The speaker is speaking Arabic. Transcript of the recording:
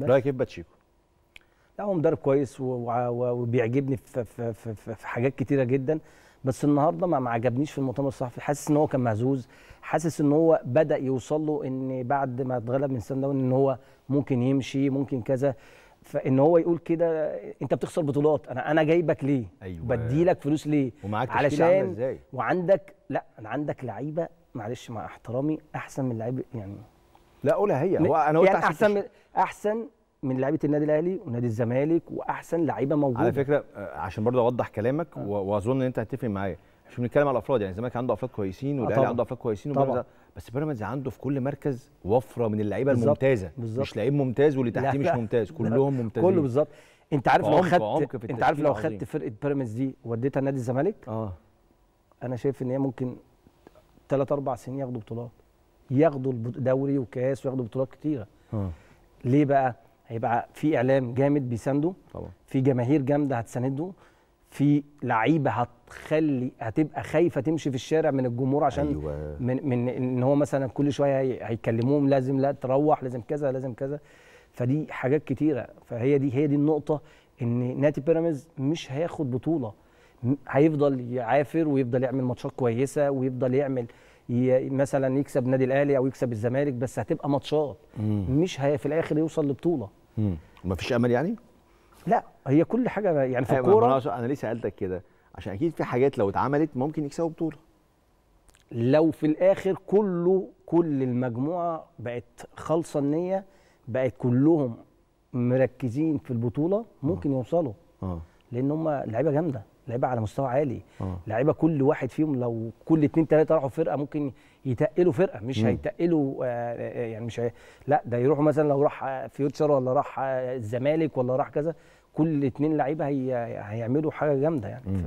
رايك ايه باتشيكو؟ لا هو مدرب كويس وبيعجبني في, في, في, في حاجات كتيره جدا بس النهارده ما عجبنيش في المؤتمر الصحفي حاسس ان هو كان مهزوز حاسس ان هو بدا يوصل له ان بعد ما اتغلب من سان داون ان هو ممكن يمشي ممكن كذا فان هو يقول كده انت بتخسر بطولات انا انا جايبك ليه أيوة. بديلك فلوس ليه ومعاك علشان ازاي وعندك لا انا عندك لعيبه معلش مع احترامي احسن من لعيب يعني لا قولها هي هو انا قلت يعني احسن من احسن من لعيبه النادي الاهلي ونادي الزمالك واحسن لعيبه موجوده على فكره آه، عشان برضه اوضح كلامك آه. واظن ان انت هتتفق معايا مش بنتكلم على الافراد يعني الزمالك عنده افراد كويسين آه، والاهلي عنده افراد كويسين طبعا بس بيراميدز عنده في كل مركز وفره من اللعيبه الممتازه بالزبط. مش لعيب ممتاز واللي تحتيه مش ممتاز كلهم ممتازين كله بالظبط انت عارف لو خدت انت عارف لو خدت فرقه بيراميدز دي وديتها نادي الزمالك اه انا شايف ان هي ممكن ثلاث اربع سنين ياخدوا بطولات ياخدوا دوري وكاس وياخدوا بطولات كتيره آه. ليه بقى هيبقى في اعلام جامد بيسانده طبعا في جماهير جامده هتسانده في لعيبه هتخلي هتبقى خايفه تمشي في الشارع من الجمهور عشان أيوة. من من ان هو مثلا كل شويه هيكلموهم لازم لا تروح لازم كذا لازم كذا فدي حاجات كتيره فهي دي هي دي النقطه ان نادي بيراميدز مش هياخد بطوله هيفضل يعافر ويفضل يعمل ماتشات كويسه ويفضل يعمل مثلا يكسب نادي الاهلي او يكسب الزمالك بس هتبقى ماتشات مش هي في الاخر يوصل لبطوله فيش امل يعني لا هي كل حاجه يعني في أيوة، الكوره انا ليه سالتك كده عشان اكيد في حاجات لو اتعملت ممكن يكسبوا بطوله لو في الاخر كله كل المجموعه بقت خالصه النيه بقت كلهم مركزين في البطوله ممكن آه. يوصلوا آه. لان هم لعيبه جامده لعيبه على مستوى عالي آه. لعيبه كل واحد فيهم لو كل اتنين تلاته راحوا فرقه ممكن يتقلوا فرقه مش هيتقلوا آه، آه، يعني مش هي... لا ده يروحوا مثلا لو راح فيوتشر ولا راح الزمالك ولا راح كذا كل اتنين لعيبه هي... هيعملوا حاجه جامده يعني